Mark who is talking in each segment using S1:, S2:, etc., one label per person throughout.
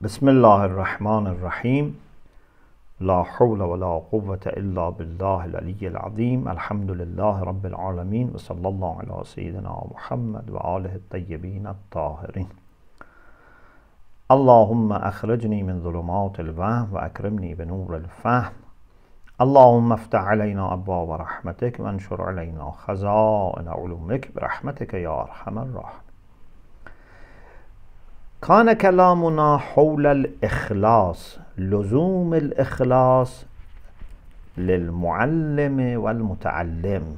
S1: بسم الله الرحمن الرحيم لا حول ولا قوة إلا بالله العلي العظيم الحمد لله رب العالمين وصلى الله على سيدنا محمد وآله الطيبين الطاهرين اللهم أخرجني من ظلمات الوهم وأكرمني بنور الفهم اللهم افتح علينا أبواب رحمتك وانشر علينا خزائن علومك برحمتك يا أرحم الراحمين كان كلامنا حول الإخلاص لزوم الإخلاص للمعلم والمتعلم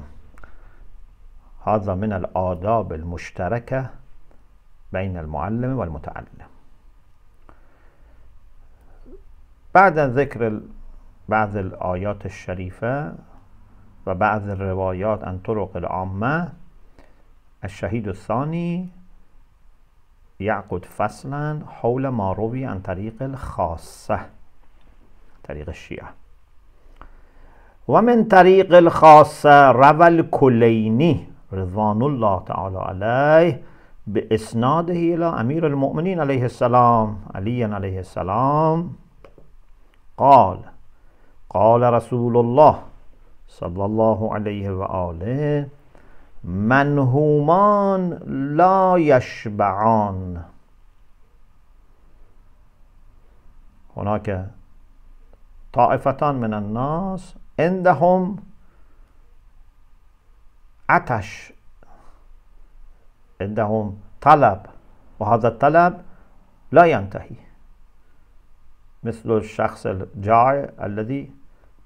S1: هذا من الآداب المشتركة بين المعلم والمتعلم بعد ذكر بعض الآيات الشريفة وبعض الروايات عن طرق العامة الشهيد الثاني يعقد فصلا حول ما روي عن طريق الخاصة طريق الشيعة ومن طريق الخاصة روى الكليني رضوان الله تعالى عليه بإسناده إلى أمير المؤمنين عليه السلام علي عليه السلام قال قال رسول الله صلى الله عليه وآله منهومان لا یشبعان هناك طائفتان من الناس عندهم عتش عندهم طلب وهذا الطلب لا ينتهي مثل الشخص الجائع الذي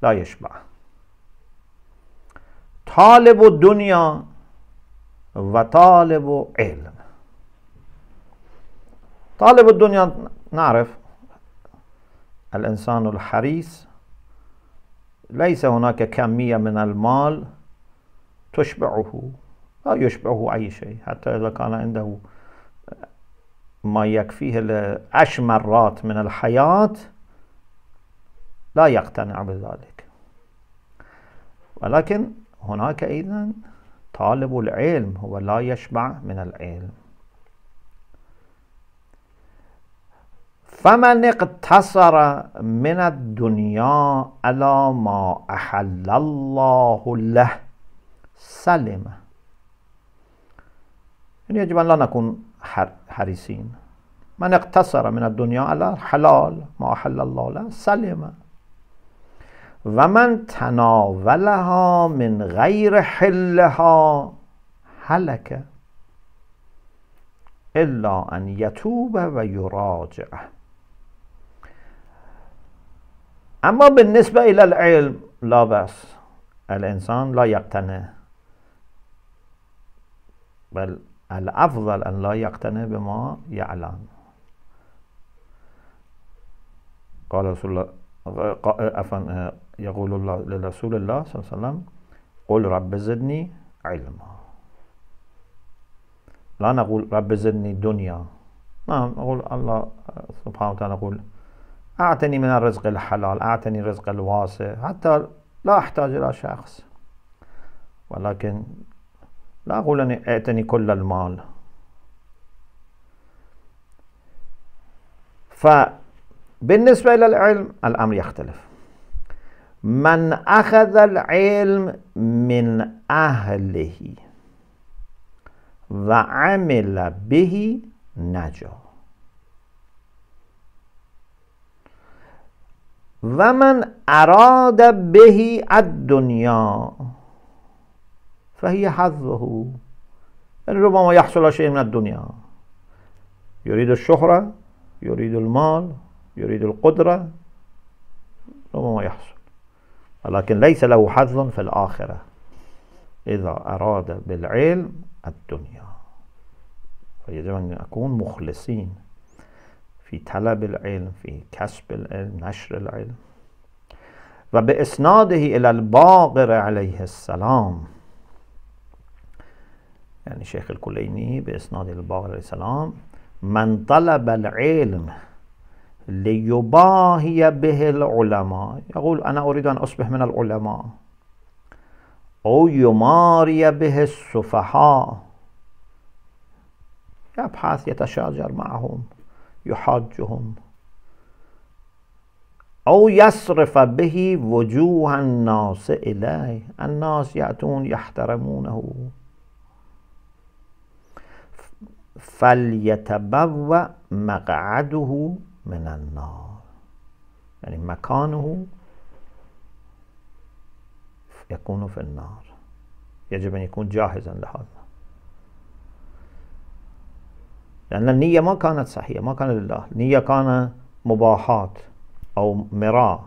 S1: لا يشبع طالب الدنيا وطالب علم طالب الدنيا نعرف الإنسان الحريص ليس هناك كمية من المال تشبعه لا يشبعه أي شيء حتى إذا كان عنده ما يكفيه لعشر مرات من الحياة لا يقتنع بذلك ولكن هناك إذن طالب العلم هو لا يشبع من العلم فمن اقتصر من الدنيا على ما أحل الله له سلم يعني يجب أن لا نكون حريصين من اقتصر من الدنيا على حلال ما أحل الله له سلم و من تناولها من غیر حلها حلک الا ان یتوب و یراجع اما به نسبه الى العلم لا بس الانسان لا یقتنه بل الافضل ان لا یقتنه به ما یعلم قال رسول الله عفوا يقول الله لرسول الله صلى الله عليه وسلم قل رب زدني علما لا نقول رب زدني دنيا نعم نقول الله سبحانه وتعالى يقول أعتني من الرزق الحلال أعتني الرزق الواسع حتى لا أحتاج إلى شخص ولكن لا أقول أني أعتني كل المال فبالنسبة إلى العلم الأمر يختلف من أخذ العلم من أهله وعمل به نجا ومن أراد به الدنيا فهي حظه يعني ربما يحصل شيء من الدنيا يريد الشهرة يريد المال يريد القدرة ربما يحصل ولكن ليس له حظ في الآخرة إذا أراد بالعلم الدنيا فيجب أن نكون مخلصين في طلب العلم في كسب العلم نشر العلم وبإسناده إلى الباقر عليه السلام يعني شيخ الكليني بإسناد الباقر عليه السلام من طلب العلم ليباهي به العلماء يقول أنا أريد أن أصبح من العلماء أو يماري به السفهاء يبحث يتشاجر معهم يحاجهم أو يصرف به وجوه الناس إليه الناس يأتون يحترمونه فليتبوأ مقعده من النار يعني مكانه يكون في النار يجب أن يكون جاهزا لهذا لأن النية ما كانت صحيحة ما كان لله النية كان مباحات أو مراء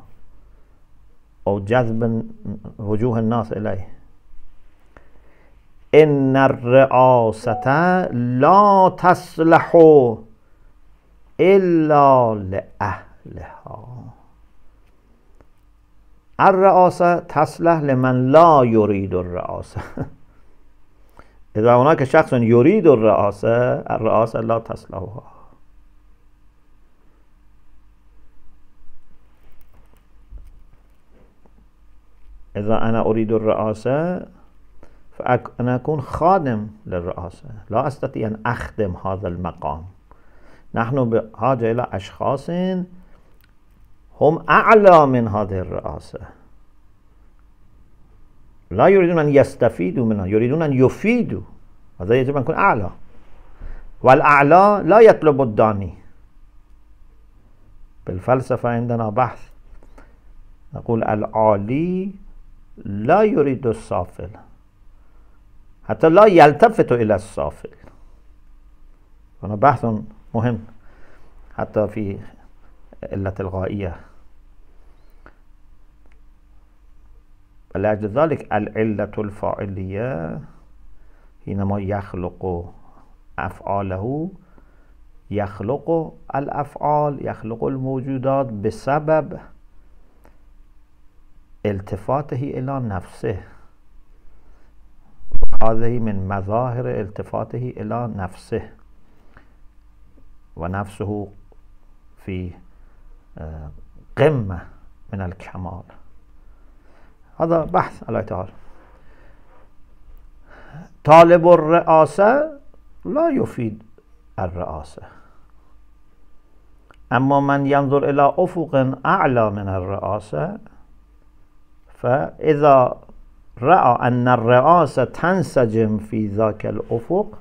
S1: أو جذب وجوه الناس إليه إن الرئاسة لا تصلح إلا لأهلها الرئاسة تصلح لمن لا يريد الرئاسة إذا هناك شخص يريد الرئاسة الرئاسة لا تصلحها إذا أنا أريد الرئاسة فأنا أكون خادم للرئاسة لا أستطيع أن أخدم هذا المقام نحن بحاجة إلى أشخاص هم أعلى من هذه الرئاسة لا يريدون أن يستفيدوا منها يريدون أن يفيدوا هذا يجب أن يكون أعلى والأعلى لا يطلب الداني بالفلسفة عندنا بحث نقول العالي لا يريد السافل حتى لا يلتفت إلى السافل هنا بحث مهم حتى في إلا تلغائية لأجل ذلك العلة الفاعلية حينما يخلق أفعاله يخلق الأفعال يخلق الموجودات بسبب التفاته إلى نفسه هذه من مظاهر التفاته إلى نفسه ونفسه في آه، قمة من الكمال هذا بحث الله تعالى طالب الرئاسة لا يفيد الرئاسة أما من ينظر إلى أفق أعلى من الرئاسة فإذا رأى أن الرئاسة تنسجم في ذاك الأفق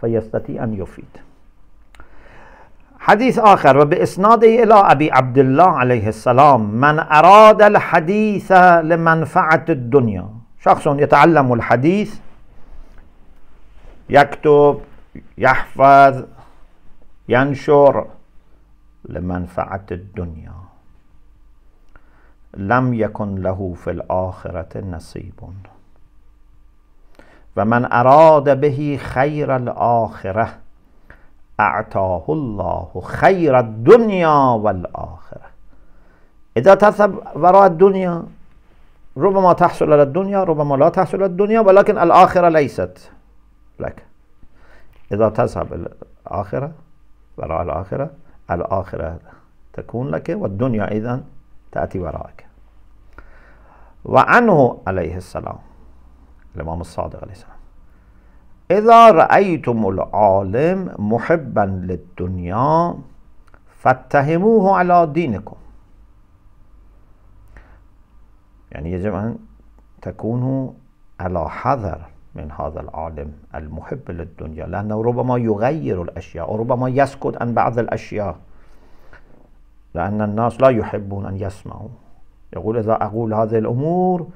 S1: فيستطيع أن يفيد حديث آخر وبإسناده إلى أبي عبد الله عليه السلام من أراد الحديث لمنفعة الدنيا شخص يتعلم الحديث يكتب يحفظ ينشر لمنفعة الدنيا لم يكن له في الآخرة نصيب ومن أراد به خير الآخرة أعطاه الله خير الدنيا والآخرة إذا وراء الدنيا ربما تحصل على الدنيا ربما لا تحصل على الدنيا ولكن الآخرة ليست لك إذا تذهب الآخرة وراء الآخرة الآخرة تكون لك والدنيا إذا تأتي وراءك وعنه عليه السلام الإمام الصادق عليه السلام إذا رأيتم العالم محبا للدنيا فاتهموه على دينكم يعني يجب أن تكونوا على حذر من هذا العالم المحب للدنيا لأنه ربما يغير الأشياء وربما يسكت عن بعض الأشياء لأن الناس لا يحبون أن يسمعوا يقول إذا أقول هذه الأمور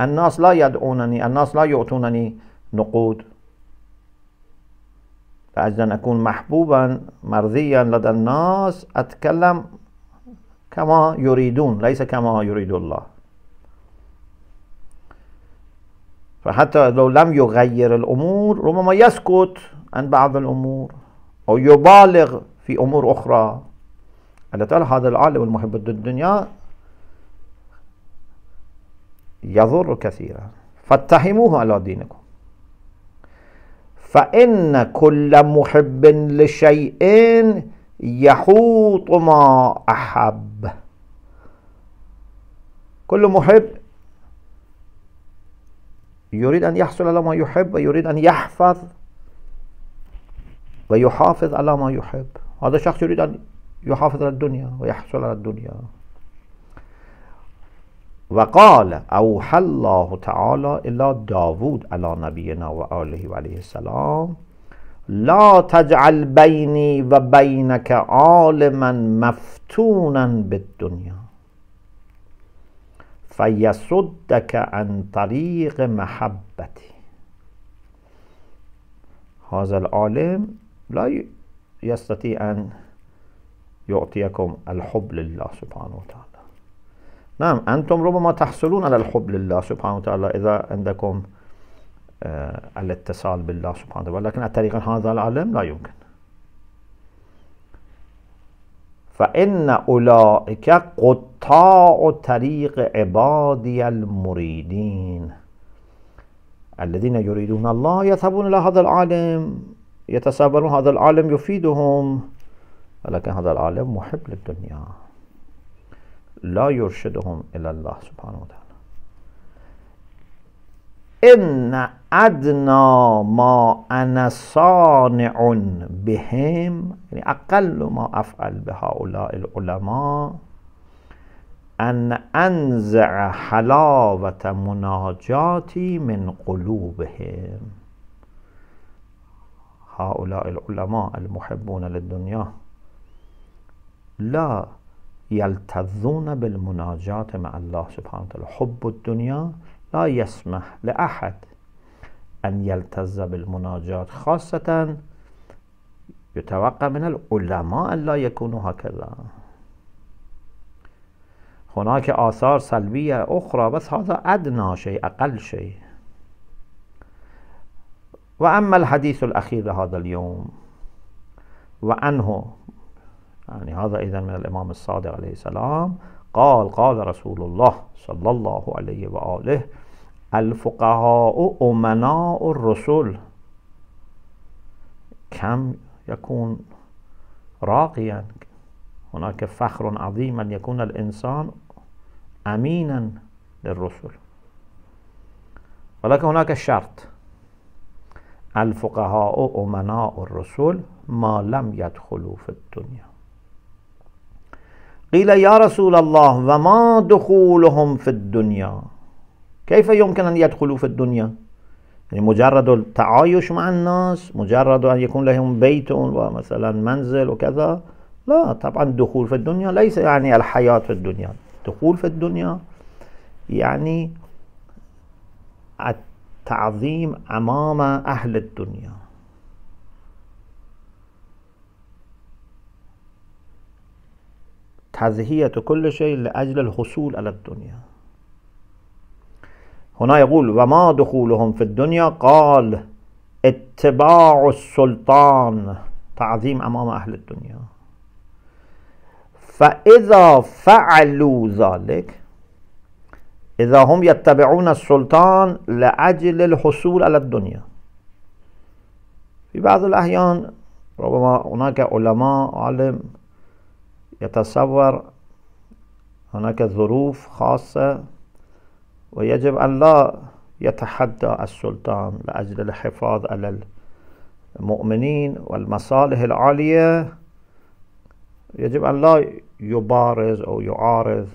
S1: الناس لا يدعونني الناس لا يعطونني نقود فأجل أن أكون محبوبا مرضيا لدى الناس أتكلم كما يريدون ليس كما يريد الله فحتى لو لم يغير الأمور ربما يسكت عن بعض الأمور أو يبالغ في أمور أخرى الله تعالى هذا العالم المحب للدنيا يضر كثيرا فاتهموه على دينكم فإن كل محب لشيء يحوط ما أحب كل محب يريد أن يحصل على ما يحب ويريد أن يحفظ ويحافظ على ما يحب هذا شخص يريد أن يحافظ على الدنيا ويحصل على الدنيا و قال اوحی الله تعالی الی داوود علی نبینا و آله و علیه السلام لا تجعل بینی و بینک عالما مفتونا بالدنیا فیصدک عن طریق محبتی هذا العالم لا يستطيع ان يعطيكم الحب لله سبحانه وتعالى نعم أنتم ربما تحصلون على الحب لله سبحانه وتعالى إذا عندكم آه، الاتصال بالله سبحانه وتعالى لكن عن طريق هذا العالم لا يمكن فإن أولئك قطاع طريق عبادي المريدين الذين يريدون الله يذهبون إلى هذا العالم يتسابرون هذا العالم يفيدهم ولكن هذا العالم محب للدنيا لا یرشدهم الی الله سبحانه و تعالی ان ادنا ما انا صانع بهم یعنی اقل ما افعل به هؤلاء العلماء ان انزع حلاوة مناجاتی من قلوبهم هؤلاء العلماء المحبون للدنيا، لا يلتذون بالمناجاة مع الله سبحانه وتعالى حب الدنيا لا يسمح لأحد أن يلتز بالمناجاة خاصة يتوقع من العلماء أن لا يكونوا هكذا هناك آثار سلبية أخرى بس هذا أدنى شيء أقل شيء وأما الحديث الأخير لهذا اليوم وأنه يعني هذا إذا من الإمام الصادق عليه السلام قال قال رسول الله صلى الله عليه وآله الفقهاء أمناء الرسل كم يكون راقيا هناك فخر عظيم أن يكون الإنسان أمينا للرسل ولكن هناك شرط الفقهاء أمناء الرسل ما لم يدخلوا في الدنيا قيل يا رسول الله وما دخولهم في الدنيا كيف يمكن أن يدخلوا في الدنيا يعني مجرد التعايش مع الناس مجرد أن يكون لهم بيت ومثلا منزل وكذا لا طبعا دخول في الدنيا ليس يعني الحياة في الدنيا دخول في الدنيا يعني التعظيم أمام أهل الدنيا تزهية كل شيء لأجل الحصول على الدنيا هنا يقول وما دخولهم في الدنيا قال اتباع السلطان تعظيم أمام أهل الدنيا فإذا فعلوا ذلك إذا هم يتبعون السلطان لأجل الحصول على الدنيا في بعض الأحيان ربما هناك علماء علم يتصور هناك ظروف خاصة ويجب أن لا يتحدى السلطان لأجل الحفاظ على المؤمنين والمصالح العالية يجب أن لا يبارز أو يعارض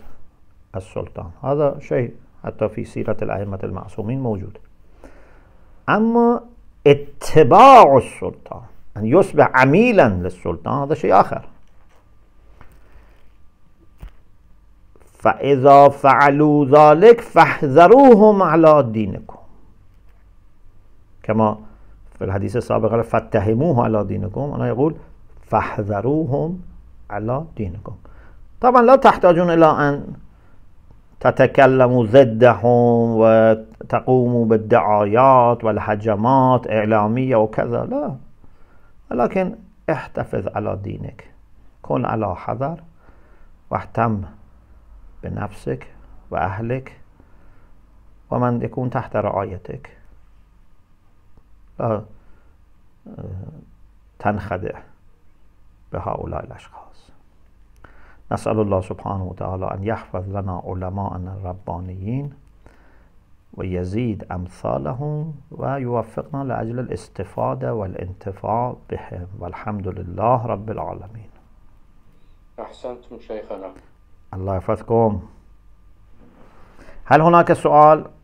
S1: السلطان هذا شيء حتى في سيرة الأئمة المعصومين موجود أما اتباع السلطان أن يصبح عميلا للسلطان هذا شيء آخر فإذا فعلوا ذلك فاحذروهم على دينكم كما في الحديث السابق قال فاتهموه على دينكم أنا يقول فاحذروهم على دينكم طبعا لا تحتاجون إلى أن تتكلموا ضدهم وتقوموا بالدعايات والهجمات إعلامية وكذا لا ولكن احتفظ على دينك كن على حذر واهتم بنفسك وأهلك ومن يكون تحت رعايتك لا تنخدع بهؤلاء الأشخاص نسأل الله سبحانه وتعالى أن يحفظ لنا علماءنا الربانيين ويزيد أمثالهم ويوفقنا لأجل الاستفادة والانتفاع بهم والحمد لله رب العالمين أحسنتم شيخنا الله يحفظكم هل هناك سؤال